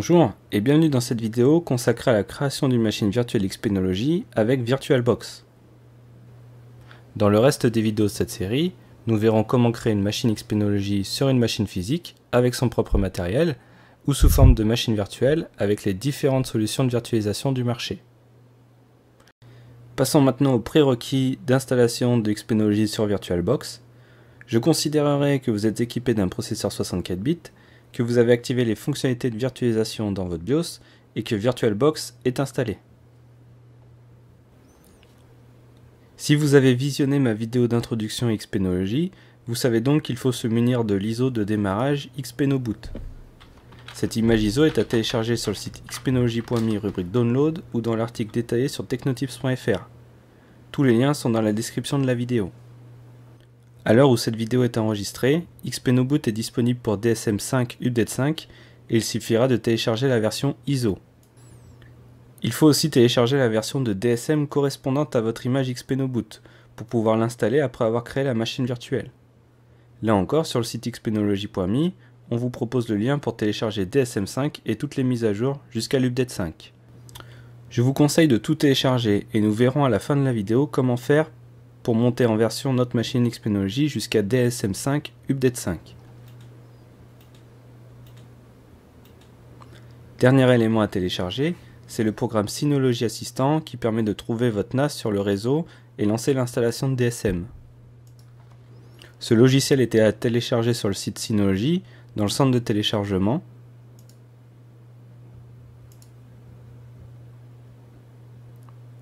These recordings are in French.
Bonjour et bienvenue dans cette vidéo consacrée à la création d'une machine virtuelle Xpenology avec VirtualBox. Dans le reste des vidéos de cette série, nous verrons comment créer une machine Xpenology sur une machine physique avec son propre matériel ou sous forme de machine virtuelle avec les différentes solutions de virtualisation du marché. Passons maintenant aux prérequis d'installation de sur VirtualBox. Je considérerai que vous êtes équipé d'un processeur 64 bits que vous avez activé les fonctionnalités de virtualisation dans votre BIOS et que VirtualBox est installé. Si vous avez visionné ma vidéo d'introduction Xpenology, vous savez donc qu'il faut se munir de l'ISO de démarrage XpenoBoot. Cette image ISO est à télécharger sur le site xpenology.me rubrique download ou dans l'article détaillé sur technotips.fr. Tous les liens sont dans la description de la vidéo. À l'heure où cette vidéo est enregistrée, Boot est disponible pour DSM5 Update 5 et il suffira de télécharger la version ISO. Il faut aussi télécharger la version de DSM correspondante à votre image Boot pour pouvoir l'installer après avoir créé la machine virtuelle. Là encore, sur le site xpenology.me, on vous propose le lien pour télécharger DSM5 et toutes les mises à jour jusqu'à l'update 5. Je vous conseille de tout télécharger et nous verrons à la fin de la vidéo comment faire pour monter en version notre Machine Xpenology jusqu'à DSM5 Update 5. Dernier élément à télécharger, c'est le programme Synology Assistant qui permet de trouver votre NAS sur le réseau et lancer l'installation de DSM. Ce logiciel était à télécharger sur le site Synology dans le centre de téléchargement.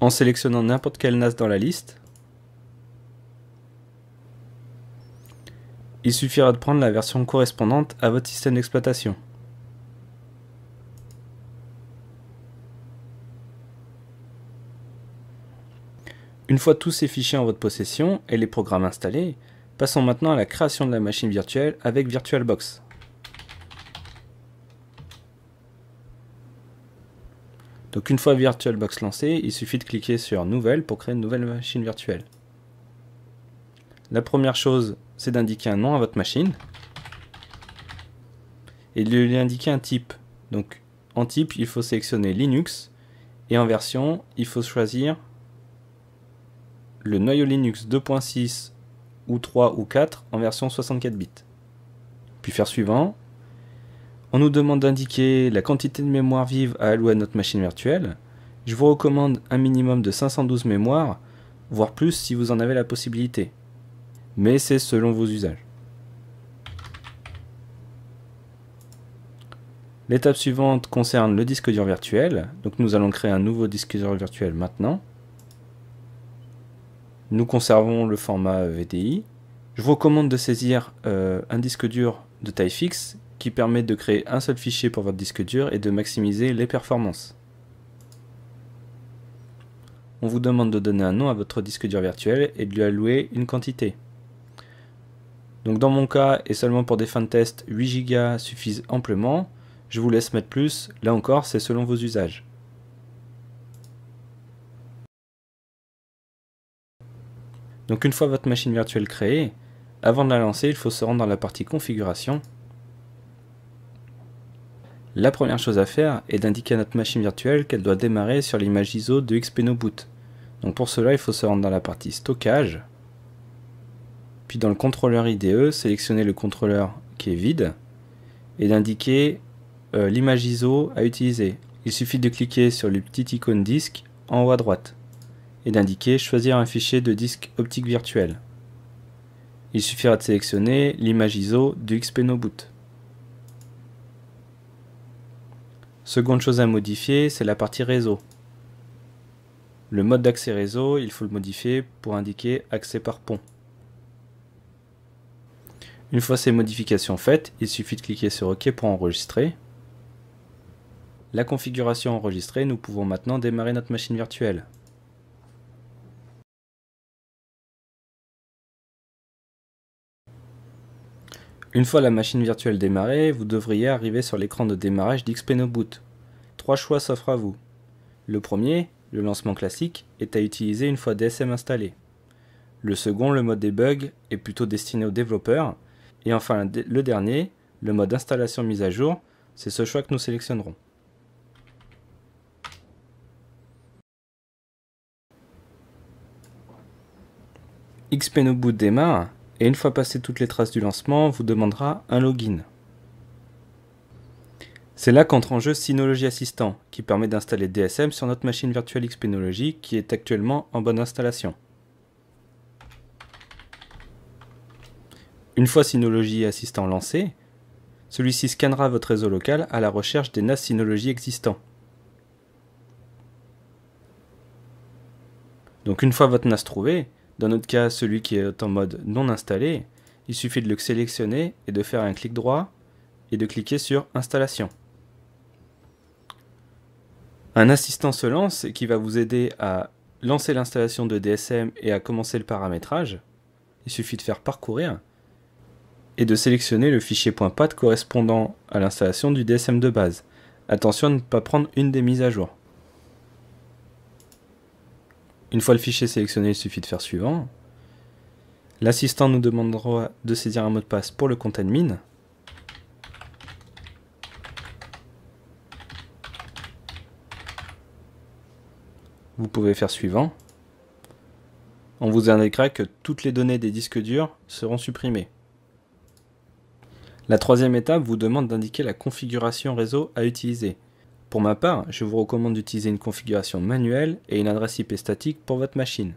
En sélectionnant n'importe quel NAS dans la liste, Il suffira de prendre la version correspondante à votre système d'exploitation. Une fois tous ces fichiers en votre possession et les programmes installés, passons maintenant à la création de la machine virtuelle avec VirtualBox. Donc une fois VirtualBox lancé, il suffit de cliquer sur Nouvelle pour créer une nouvelle machine virtuelle. La première chose c'est d'indiquer un nom à votre machine et de lui indiquer un type. Donc en type, il faut sélectionner Linux et en version, il faut choisir le noyau Linux 2.6 ou 3 ou 4 en version 64 bits. Puis faire suivant. On nous demande d'indiquer la quantité de mémoire vive à allouer à notre machine virtuelle. Je vous recommande un minimum de 512 mémoires, voire plus si vous en avez la possibilité mais c'est selon vos usages. L'étape suivante concerne le disque dur virtuel. Donc nous allons créer un nouveau disque dur virtuel maintenant. Nous conservons le format VDI. Je vous recommande de saisir euh, un disque dur de taille fixe qui permet de créer un seul fichier pour votre disque dur et de maximiser les performances. On vous demande de donner un nom à votre disque dur virtuel et de lui allouer une quantité. Donc dans mon cas, et seulement pour des fins de test, 8 Go suffisent amplement. Je vous laisse mettre plus, là encore c'est selon vos usages. Donc une fois votre machine virtuelle créée, avant de la lancer, il faut se rendre dans la partie configuration. La première chose à faire est d'indiquer à notre machine virtuelle qu'elle doit démarrer sur l'image ISO de No Boot. Donc pour cela, il faut se rendre dans la partie stockage, puis dans le contrôleur IDE, sélectionnez le contrôleur qui est vide et d'indiquer euh, l'image ISO à utiliser. Il suffit de cliquer sur le petit icône disque en haut à droite et d'indiquer choisir un fichier de disque optique virtuel. Il suffira de sélectionner l'image ISO du Boot. Seconde chose à modifier, c'est la partie réseau. Le mode d'accès réseau, il faut le modifier pour indiquer accès par pont. Une fois ces modifications faites, il suffit de cliquer sur OK pour enregistrer. La configuration enregistrée, nous pouvons maintenant démarrer notre machine virtuelle. Une fois la machine virtuelle démarrée, vous devriez arriver sur l'écran de démarrage d'XP Boot. Trois choix s'offrent à vous. Le premier, le lancement classique, est à utiliser une fois DSM installé. Le second, le mode debug, est plutôt destiné aux développeurs, et enfin, le dernier, le mode installation mise à jour, c'est ce choix que nous sélectionnerons. XP démarre, et une fois passé toutes les traces du lancement, vous demandera un login. C'est là qu'entre en jeu Synology Assistant, qui permet d'installer DSM sur notre machine virtuelle Xpenology qui est actuellement en bonne installation. Une fois Synology Assistant lancé, celui-ci scannera votre réseau local à la recherche des NAS Synology existants. Donc une fois votre NAS trouvé, dans notre cas celui qui est en mode non installé, il suffit de le sélectionner et de faire un clic droit et de cliquer sur Installation. Un assistant se lance qui va vous aider à lancer l'installation de DSM et à commencer le paramétrage. Il suffit de faire parcourir et de sélectionner le fichier .pat correspondant à l'installation du DSM de base. Attention à ne pas prendre une des mises à jour. Une fois le fichier sélectionné, il suffit de faire suivant. L'assistant nous demandera de saisir un mot de passe pour le compte admin. Vous pouvez faire suivant. On vous indiquera que toutes les données des disques durs seront supprimées. La troisième étape vous demande d'indiquer la configuration réseau à utiliser. Pour ma part, je vous recommande d'utiliser une configuration manuelle et une adresse IP statique pour votre machine.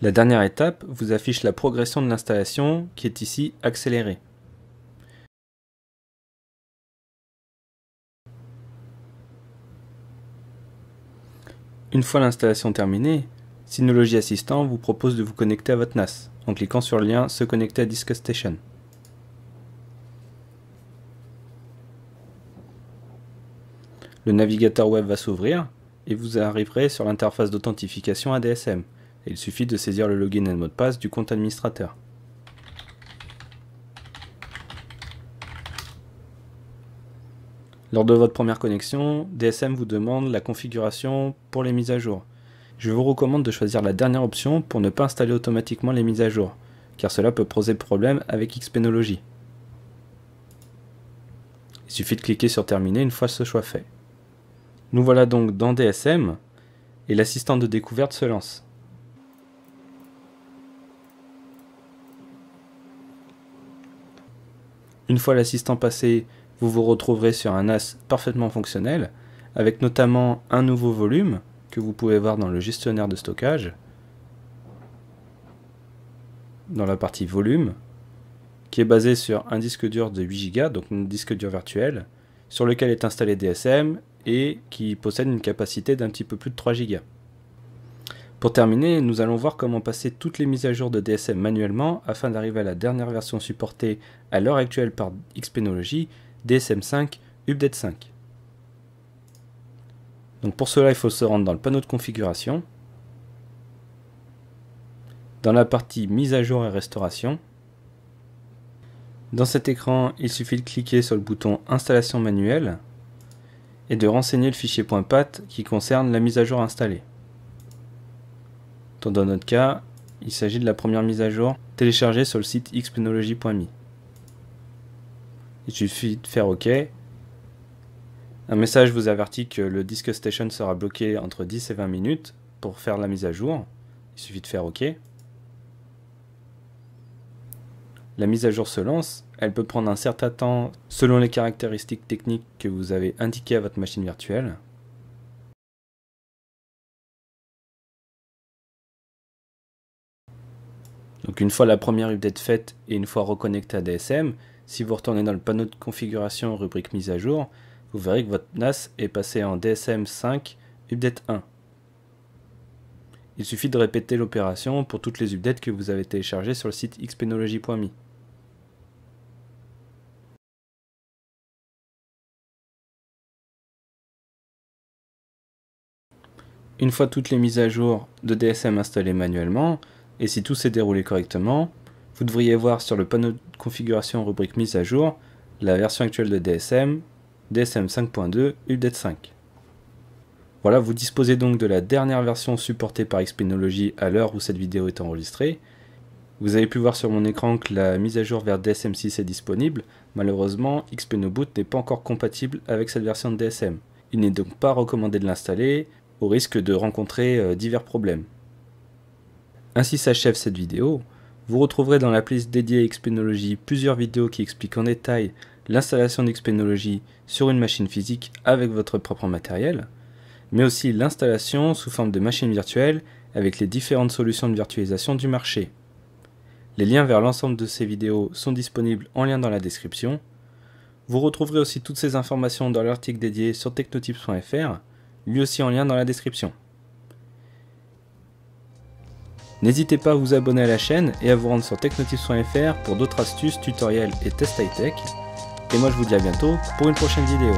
La dernière étape vous affiche la progression de l'installation qui est ici accélérée. Une fois l'installation terminée, Synology Assistant vous propose de vous connecter à votre NAS en cliquant sur le lien Se connecter à DiskStation ». Le navigateur web va s'ouvrir et vous arriverez sur l'interface d'authentification ADSM. Il suffit de saisir le login et le mot de passe du compte administrateur. Lors de votre première connexion, DSM vous demande la configuration pour les mises à jour. Je vous recommande de choisir la dernière option pour ne pas installer automatiquement les mises à jour, car cela peut poser problème avec Xpenology. Il suffit de cliquer sur Terminer une fois ce choix fait. Nous voilà donc dans DSM, et l'assistant de découverte se lance. Une fois l'assistant passé, vous vous retrouverez sur un NAS parfaitement fonctionnel, avec notamment un nouveau volume que vous pouvez voir dans le gestionnaire de stockage, dans la partie volume, qui est basé sur un disque dur de 8 Go, donc un disque dur virtuel, sur lequel est installé DSM et qui possède une capacité d'un petit peu plus de 3 Go. Pour terminer, nous allons voir comment passer toutes les mises à jour de DSM manuellement afin d'arriver à la dernière version supportée à l'heure actuelle par Xpenology DSM5, Update 5. Donc pour cela, il faut se rendre dans le panneau de configuration, dans la partie mise à jour et restauration. Dans cet écran, il suffit de cliquer sur le bouton installation manuelle et de renseigner le fichier .pat qui concerne la mise à jour installée. Dans notre cas, il s'agit de la première mise à jour téléchargée sur le site xpenology.me. Il suffit de faire OK. Un message vous avertit que le disque station sera bloqué entre 10 et 20 minutes pour faire la mise à jour. Il suffit de faire OK. La mise à jour se lance. Elle peut prendre un certain temps selon les caractéristiques techniques que vous avez indiquées à votre machine virtuelle. Donc une fois la première update faite et une fois reconnectée à DSM, si vous retournez dans le panneau de configuration rubrique mise à jour, vous verrez que votre NAS est passé en DSM 5 Update 1. Il suffit de répéter l'opération pour toutes les updates que vous avez téléchargées sur le site xpenology.me. Une fois toutes les mises à jour de DSM installées manuellement, et si tout s'est déroulé correctement, vous devriez voir sur le panneau configuration rubrique mise à jour, la version actuelle de DSM, DSM 5.2, Update 5. Voilà, vous disposez donc de la dernière version supportée par Xpenology à l'heure où cette vidéo est enregistrée. Vous avez pu voir sur mon écran que la mise à jour vers DSM 6 est disponible. Malheureusement, Xpenoboot n'est pas encore compatible avec cette version de DSM. Il n'est donc pas recommandé de l'installer, au risque de rencontrer euh, divers problèmes. Ainsi s'achève cette vidéo. Vous retrouverez dans la playlist dédiée à Xpenology plusieurs vidéos qui expliquent en détail l'installation d'Xpenology sur une machine physique avec votre propre matériel, mais aussi l'installation sous forme de machine virtuelle avec les différentes solutions de virtualisation du marché. Les liens vers l'ensemble de ces vidéos sont disponibles en lien dans la description. Vous retrouverez aussi toutes ces informations dans l'article dédié sur technotips.fr, lui aussi en lien dans la description. N'hésitez pas à vous abonner à la chaîne et à vous rendre sur technotips.fr pour d'autres astuces, tutoriels et tests high-tech. Et moi je vous dis à bientôt pour une prochaine vidéo.